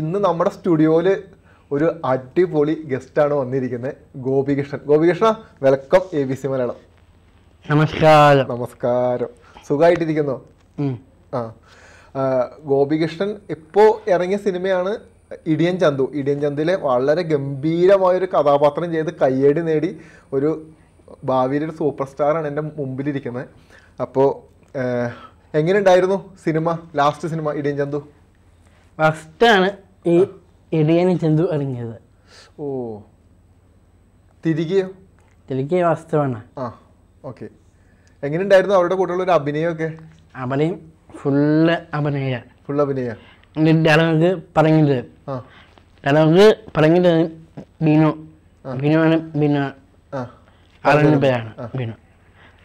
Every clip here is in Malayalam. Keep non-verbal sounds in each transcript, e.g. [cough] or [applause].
ഇന്ന് നമ്മുടെ സ്റ്റുഡിയോയിൽ ഒരു അടിപൊളി ഗസ്റ്റാണ് വന്നിരിക്കുന്നത് Gopikrishnan Gopikrishna welcome A B C Malayalam നമസ്കാരം നമസ്കാരം സുഖമായിട്ടിരിക്കുന്നു ആ ഗോപികൃഷ്ണൻ ഇപ്പോൾ ഇറങ്ങിയ സിനിമയാണ് ഇടിയൻ ചന്തു ഇടിയൻ ചന്തിലെ വളരെ ഗംഭീരമായൊരു കഥാപാത്രം ചെയ്ത് കയ്യടി നേടി ഒരു ഭാവിയിലൊരു സൂപ്പർ സ്റ്റാറാണ് എൻ്റെ മുമ്പിലിരിക്കുന്നത് അപ്പോൾ എങ്ങനെ ഉണ്ടായിരുന്നു cinema last cinema Idiyan Chandhu ഫസ്റ്റാണ് ഈ ഇടിയന് ചന്തു ഇറങ്ങിയത് ഓ തിരികെയോ തിരികെ വാസ്തവാണ് ആ ഓക്കെ എങ്ങനെയുണ്ടായിരുന്നു അവരുടെ കൂടെയുള്ള ഒരു അഭിനയമൊക്കെ അഭിനയം ഫുള്ള് അഭിനയ ഫുൾ അഭിനയ ഡയലോഗ് പറഞ്ഞത് ഡയലോഗ് പറഞ്ഞത് ബിനു ബിനു ആണ് ബിനു ആറിന് പേരാണ് ബിനു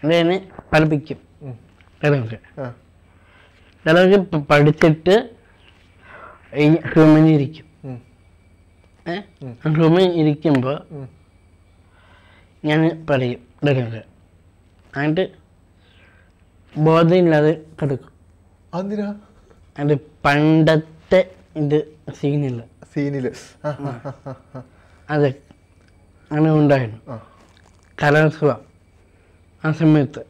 അതിനെ പഠിപ്പിക്കും ഡയലോഗ് ഡയലോഗ് പഠിച്ചിട്ട് ഹ്യൂമനിരിക്കും ഹ്യൂമൻ ഇരിക്കുമ്പോൾ ഞാൻ പറയും കിടക്കുക അതിൻ്റെ ബോധമില്ലാതെ കിടക്കും അതിനാ അത് പണ്ടത്തെ ഇത് സീനില്ല സീനില് അതെ അങ്ങനെ ഉണ്ടായിരുന്നു കലോത്സവ ആ സമയത്ത്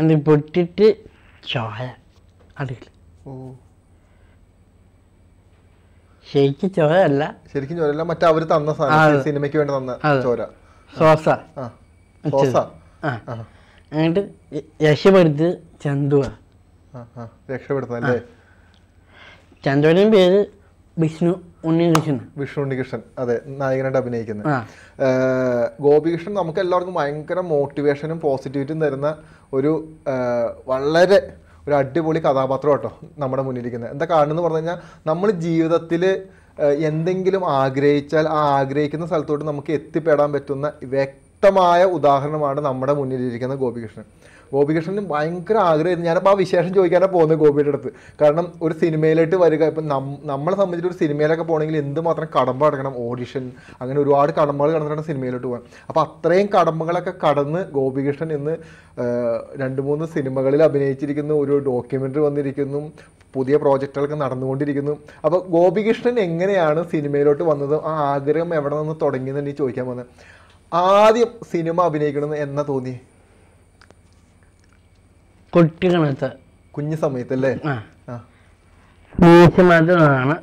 അത് പൊട്ടിട്ട് ചായ അറിയില്ല ഓ ശരിക്കും ചോരല്ല ശരിക്കും ചോരല്ല മറ്റേ അവർ തന്ന സാധനം സിനിമയ്ക്ക് വേണ്ടി തന്ന ചോര സോസ അങ്ങോട്ട് രക്ഷപ്പെടുത്ത് ചന്തുവ രക്ഷപ്പെടുത്തല്ലേ ചന്ദ്രനും പേര് വിഷ്ണു ഉണ്ണികൃഷ്ണൻ വിഷ്ണു ഉണ്ണികൃഷ്ണൻ അതെ നായകനായിട്ട് അഭിനയിക്കുന്നത് ഗോപികൃഷ്ണൻ നമുക്ക് എല്ലാവർക്കും ഭയങ്കര മോട്ടിവേഷനും പോസിറ്റിവിറ്റിയും തരുന്ന ഒരു വളരെ ഒരു അടിപൊളി കഥാപാത്രം കേട്ടോ നമ്മുടെ മുന്നിലിരിക്കുന്നത് എന്താ കാരണം എന്ന് പറഞ്ഞു കഴിഞ്ഞാൽ നമ്മൾ ജീവിതത്തിൽ എന്തെങ്കിലും ആഗ്രഹിച്ചാൽ ആ ആഗ്രഹിക്കുന്ന സ്ഥലത്തോട്ട് നമുക്ക് എത്തിപ്പെടാൻ പറ്റുന്ന വ്യക്തമായ ഉദാഹരണമാണ് നമ്മുടെ മുന്നിലിരിക്കുന്ന ഗോപികൃഷ്ണൻ ഗോപികൃഷ്ണനും ഭയങ്കര ആഗ്രഹമായിരുന്നു ഞാനപ്പോൾ ആ വിശേഷം ചോദിക്കാനാണ് പോകുന്നത് ഗോപിയുടെ അടുത്ത് കാരണം ഒരു സിനിമയിലോട്ട് വരിക ഇപ്പം നമ്മളെ സംബന്ധിച്ച് ഒരു സിനിമയിലൊക്കെ പോകണമെങ്കിൽ എന്തുമാത്രം കടമ്പ കടക്കണം ഓഡിഷൻ അങ്ങനെ ഒരുപാട് കടമ്പകൾ കടന്നിട്ടാണ് സിനിമയിലോട്ട് പോകാൻ അപ്പോൾ അത്രയും കടമ്പകളൊക്കെ കടന്ന് ഗോപികൃഷ്ണൻ ഇന്ന് രണ്ട് മൂന്ന് സിനിമകളിൽ അഭിനയിച്ചിരിക്കുന്നു ഒരു ഡോക്യുമെൻ്ററി വന്നിരിക്കുന്നു പുതിയ പ്രോജക്റ്റുകളൊക്കെ നടന്നുകൊണ്ടിരിക്കുന്നു അപ്പോൾ ഗോപികൃഷ്ണൻ എങ്ങനെയാണ് സിനിമയിലോട്ട് വന്നത് ആ ആഗ്രഹം എവിടെ നിന്ന് തുടങ്ങിയതെന്ന് എനിക്ക് ചോദിക്കാൻ വന്നത് ആദ്യം സിനിമ അഭിനയിക്കണമെന്ന് എന്നാ തോന്നി കുട്ടിക്കണത്ത് കുഞ്ഞു സമയത്തല്ലേ ആണ്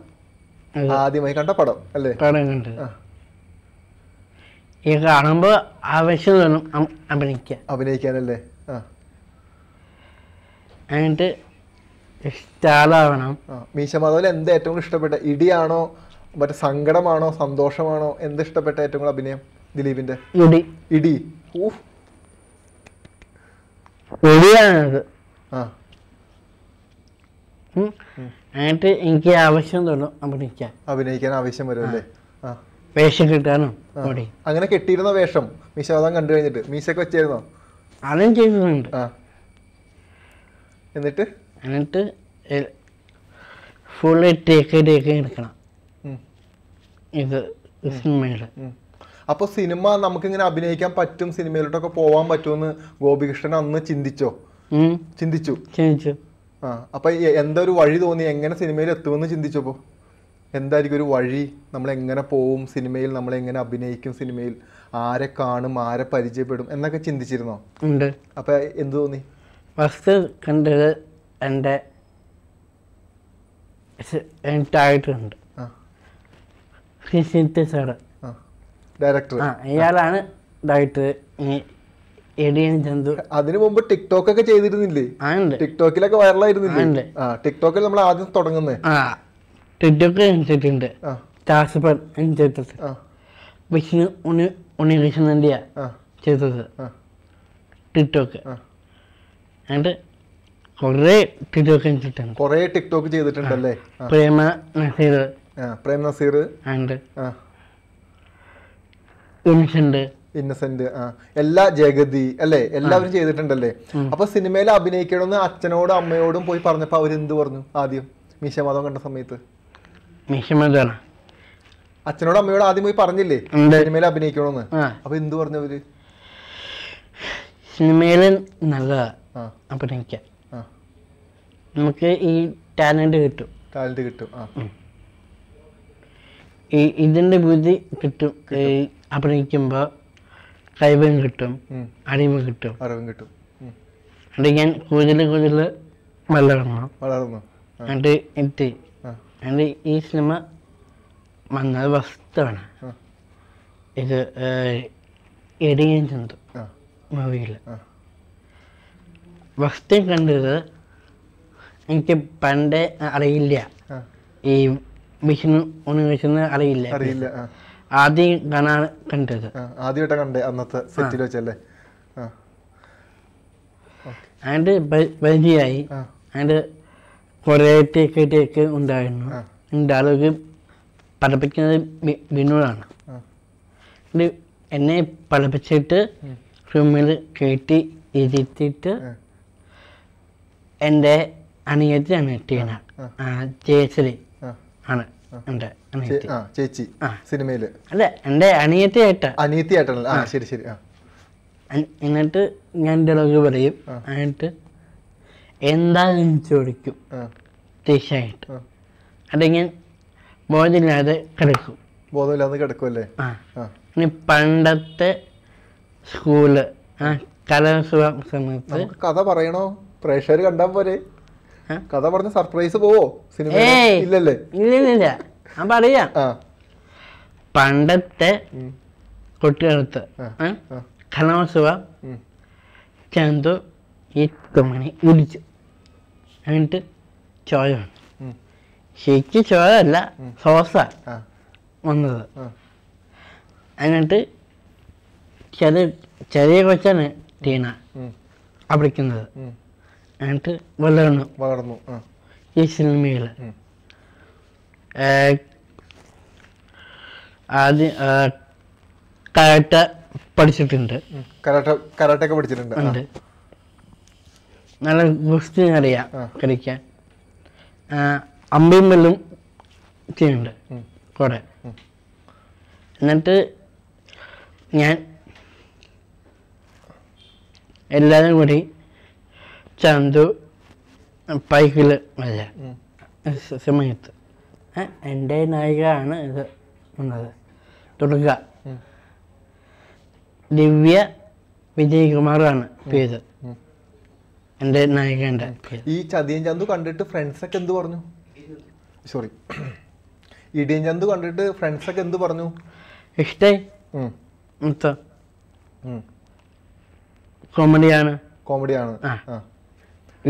ആദ്യമായി കണ്ട പടം അല്ലേ പടം കണ്ടത് ഈ കാണുമ്പോ ആവശ്യം തോന്നും അഭിനയിക്കാൻ അഭിനയിക്കാനല്ലേ എന്നിട്ട് സ്റ്റാറാവണം മീശമാധവൻ എന്ത് ഏറ്റവും ഇഷ്ടപ്പെട്ട ഇടിയാണോ മറ്റേ സങ്കടമാണോ സന്തോഷമാണോ എന്ത് ഇഷ്ടപ്പെട്ട ഏറ്റവും കൂടുതൽ അഭിനയം ദിലീപിന്റെ ഇടി ഇടി ഊഹ് ഒഴിയാണത് എന്നിട്ട് എനിക്ക് ആവശ്യം തോന്നും അഭിനയിക്കാൻ അഭിനയിക്കാൻ ആവശ്യം വരും അല്ലേ വേഷം കിട്ടാനും അങ്ങനെ കെട്ടിയിരുന്ന വേഷം മീശോദം കണ്ടു കഴിഞ്ഞിട്ട് മീശൊക്കെ വെച്ചായിരുന്നോ അതും ചെയ്തിട്ടുണ്ട് എന്നിട്ട് എന്നിട്ട് ഫുള്ള് ടേക്ക് ടേക്ക് എടുക്കണം ഇത് സിനിമയുടെ അപ്പോൾ സിനിമ നമുക്കിങ്ങനെ അഭിനയിക്കാൻ പറ്റും സിനിമയിലോട്ടൊക്കെ പോകാൻ പറ്റുമെന്ന് ഗോപികൃഷ്ണൻ അന്ന് ചിന്തിച്ചോ ചിന്തിച്ചു ചിന്തിച്ചു ആ അപ്പൊ എന്താ ഒരു വഴി തോന്നി എങ്ങനെ സിനിമയിൽ എത്തുമെന്ന് ചിന്തിച്ചപ്പോ എന്തായിരിക്കും ഒരു വഴി നമ്മൾ എങ്ങനെ പോവും സിനിമയിൽ നമ്മൾ എങ്ങനെ അഭിനയിക്കും സിനിമയിൽ ആരെ കാണും ആരെ പരിചയപ്പെടും എന്നൊക്കെ ചിന്തിച്ചിരുന്നോ ഉണ്ട് അപ്പൊ എന്ത് തോന്നി ഫസ്റ്റ് കണ്ടത് എൻ്റെ ആയിട്ടുണ്ട് സാറ് ഡയറക്ടർ ഇയാളാണ് ഡയറക്ടർ അതിനു മുമ്പ് ടിക്ടോക്ക് ഒക്കെ ചെയ്തിരുന്നില്ലേ ടിക്ടോക്കിലൊക്കെ വൈറലായിരുന്നില്ലേ ടിക്ടോക്കിൽ നമ്മൾ ആദ്യം തുടങ്ങുന്നത് ടിക്ടോക്ക് ചെയ്തിട്ടുണ്ട് ടാസ്പർ ചെയ്തത് വിഷ്ണു ഉണ്ണി ഉണ്ണികൃഷ്ണൻ്റെയാ ചെയ്തത് ടിക്ടോക്ക് എന്നിട്ട് കുറേ ടിക്ടോക്ക് ചെയ്തിട്ടുണ്ട് കുറേ ടിക്ടോക്ക് ചെയ്തിട്ടുണ്ടല്ലേ പ്രേമ നസീർ പ്രേം നസീർ ഉണ്ട് ഇൻസെന്റ് ഇന്നസെന്റ് ആ എല്ലാ ജഗതി അല്ലെ എല്ലാവരും ചെയ്തിട്ടുണ്ടല്ലേ അപ്പൊ സിനിമയിൽ അഭിനയിക്കണമെന്ന് അച്ഛനോടും അമ്മയോടും പോയി പറഞ്ഞപ്പോ അവരെന്ത് പറഞ്ഞു ആദ്യം മീശമാധവൻ കണ്ട സമയത്ത് മീശമാധവൻ അച്ഛനോട് അമ്മയോട് ആദ്യം പോയി പറഞ്ഞില്ലേ സിനിമയിൽ അഭിനയിക്കണമെന്ന് അപ്പൊ എന്ത് പറഞ്ഞു അവര് സിനിമയിൽ നല്ല അഭിനയിക്കാം നമുക്ക് ഈ ടാലന്റ് കിട്ടും ടാലന്റ് കിട്ടും ആ ഈ ഇതിൻ്റെ ബുദ്ധി കിട്ടും ഈ അഭിനയിക്കുമ്പോൾ കിട്ടും അറിവ് കിട്ടും അറിവ് കിട്ടും എന്നിട്ട് ഞാൻ കൂടുതൽ കൂടുതൽ വളർന്നു വളർന്നു എന്നിട്ട് എത്തി എന്നിട്ട് ഈ സിനിമ വന്നത് വസ്തുവാണ് ഇത് എടിയൻ ചന്തു മൂവിയിൽ വസ്തു കണ്ടത് എനിക്ക് പണ്ടേ അറിയില്ല ഈ വിഷ്ണു യൂണിവേഴ്സിന്ന് അറിയില്ല അറിയില്ല ആദ്യം കാണാൻ കണ്ടത് ആദ്യമായിട്ട് കണ്ടേ അന്നത്തെ സെറ്റിൽ വെച്ചല്ലേ അതിൻ്റെ പരിചയമായി അതിൻ്റെ കുറേ ടേക്കേറ്റൊക്കെ ഉണ്ടായിരുന്നു ഡയലോഗ് പഠിപ്പിക്കുന്നത് വിനോദാണ് എന്നെ പഠിപ്പിച്ചിട്ട് റൂമിൽ കയറ്റി ഇരുത്തിയിട്ട് എൻ്റെ അനിയത്തിയാണ് ടീന ജയശ്രീ ആണ് എന്റെ ചേച്ചി സിനിമയില് അല്ല എന്റെ അനിയത്തിയായിട്ടാ അനിയത്തിയായിട്ടാണല്ലോ ആ ശരി ശരി എന്നിട്ട് ഞാൻ ഡയലോഗ് പറയും എന്നിട്ട് എന്താണെന്ന് ചോദിക്കും തീർച്ചയായിട്ട് അത് ഞാൻ ബോധമില്ലാതെ കിടക്കും ബോധമില്ലാതെ കിടക്കുമല്ലേ ഇനി പണ്ടത്തെ സ്കൂള് ആ സമയത്ത് കഥ പറയണോ പ്രേക്ഷകർ കണ്ടാൽ പോരെ കഥ പറഞ്ഞ സർപ്രൈസ് പോവോ സിനിമ ഇല്ലല്ലേ ഇല്ലില്ല ഞാൻ പറയാ പണ്ടത്തെ കുട്ടികൾക്ക് കലോത്സവ ചന്തു എട്ട് മണി വിളിച്ചു എന്നിട്ട് ചോരമാണ് ശരിക്ക് ചോരല്ല സോസ വന്നത് എന്നിട്ട് ചെറിയ ചെറിയ കൊച്ചാണ് ടീണ അപ്പിടിക്കുന്നത് എന്നിട്ട് വളർന്നു വളർന്നു ഈ സിനിമയിൽ ആദ്യം കരാട്ട പഠിച്ചിട്ടുണ്ട് കരാട്ട കരാട്ട ഒക്കെ പഠിച്ചിട്ടുണ്ട് നല്ല ഗുസ്തി അറിയാം കളിക്കാൻ അമ്പയും വെല്ലും ചെയ്യുന്നുണ്ട് കുറെ എന്നിട്ട് ഞാൻ എല്ലാവരും കൂടി ചന്തു പൈക്കിൽ അല്ല സമയത്ത് എൻ്റെ നായികയാണ് ഇത് വന്നത് തുടക്ക ദിവ്യ വിജയകുമാറാണ് പേര് എൻ്റെ നായികൻ്റെ ഈ ചതിയൻ ചന്തു കണ്ടിട്ട് ഫ്രണ്ട്സൊക്കെ എന്ത് പറഞ്ഞു സോറി [clears throat] ഇടിയൻ ചന്തു കണ്ടിട്ട് ഫ്രണ്ട്സൊക്കെ എന്ത് പറഞ്ഞു ഇഷ്ടേ കോമഡിയാണ് കോമഡിയാണ് ആ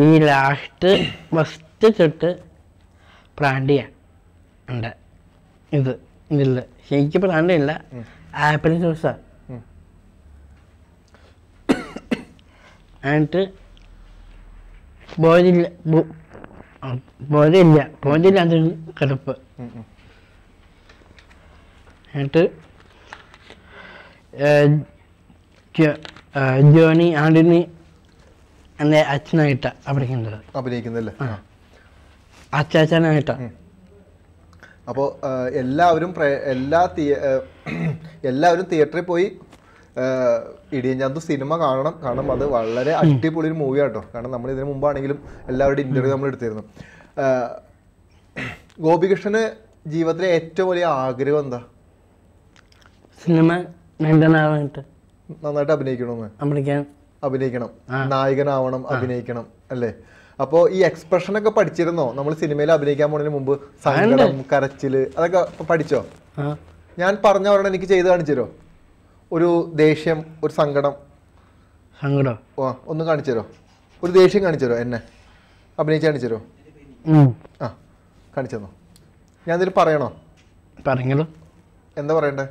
ഈ ലാസ്റ്റ് ഫസ്റ്റ് ചെട്ട് പ്ലാന്റ് ചെയ്യാൻ ഉണ്ട് ഇത് ഇതില് ശരിക്കും പ്ലാന്റ് ഇല്ല ആപ്പിൾ ജ്യൂസ് എന്നിട്ട് ബോധില്ല ബോധമില്ല ബോധമില്ലാത്ത കിടപ്പ് എന്നിട്ട് ജോണി ആണ്ടിനി എൻ്റെ അച്ഛനായിട്ട അഭിനയിക്കുന്നത് അഭിനയിക്കുന്നല്ലേ അച്ചാച്ചനായിട്ട അപ്പോൾ എല്ലാവരും എല്ലാ [clears throat] എല്ലാവരും തിയേറ്ററിൽ പോയി ഇടിയഞ്ചാന്തു സിനിമ കാണണം കാരണം അത് വളരെ അടിപൊളി ഒരു മൂവി ആട്ടോ കാരണം നമ്മൾ ഇതിനു മുമ്പാണെങ്കിലും എല്ലാവരുടെ ഇന്റർവ്യൂ നമ്മൾ എടുത്തിരുന്നു ഗോപികൃഷ്ണന് ജീവിതത്തിലെ ഏറ്റവും വലിയ ആഗ്രഹം എന്താ സിനിമ നന്നായിട്ട് അഭിനയിക്കണമെന്ന് അഭിനയിക്കാൻ അഭിനയിക്കണം നായകനാവണം അഭിനയിക്കണം അല്ലേ അപ്പോ ഈ എക്സ്പ്രഷൻ ഒക്കെ പഠിച്ചിരുന്നോ നമ്മൾ സിനിമയിൽ അഭിനയിക്കാൻ പോണതിന് മുമ്പ് സങ്കടം കരച്ചില് അതൊക്കെ പഠിച്ചോ ഞാൻ പറഞ്ഞ ഒരെണ്ണം എനിക്ക് ചെയ്ത് കാണിച്ചുതരോ ഒരു ദേഷ്യം ഒരു സങ്കടം സങ്കടം ഓ ഒന്ന് കാണിച്ചുതരോ ഒരു ദേഷ്യം കാണിച്ചുതരോ എന്നെ അഭിനയിച്ച് കാണിച്ചുതരോ ആ കാണിച്ചു തന്നോ ഞാൻ ഇതിൽ പറയണോ പറഞ്ഞല്ലോ എന്താ പറയണ്ടേ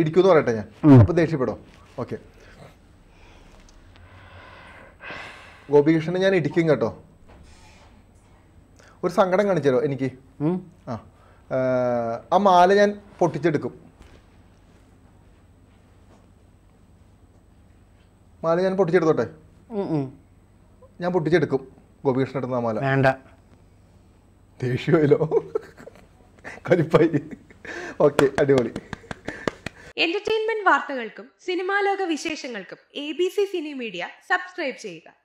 ഇടിക്കൂന്ന് പറയട്ടെ ഞാൻ അപ്പോൾ ദേഷ്യപ്പെടോ ഓക്കെ ഗോപികൃഷ്ണനെ ഞാൻ ഇടിക്കും കേട്ടോ ഒരു സങ്കടം കാണിച്ചല്ലോ എനിക്ക് ആ ആ മാല ഞാൻ പൊട്ടിച്ചെടുക്കും മാല ഞാൻ പൊട്ടിച്ചെടുത്തോട്ടെ ഞാൻ പൊട്ടിച്ചെടുക്കും ഗോപികൃഷ്ണൻ എടുത്ത മാല വേണ്ട ദേഷ്യമല്ലോ കരിപ്പായി ഓക്കെ അടിപൊളി എന്റർടൈൻമെന്റ് വാർത്തകൾക്കും സിനിമാലോക വിശേഷങ്ങൾക്കും A B C Cine Media subscribe ചെയ്യുക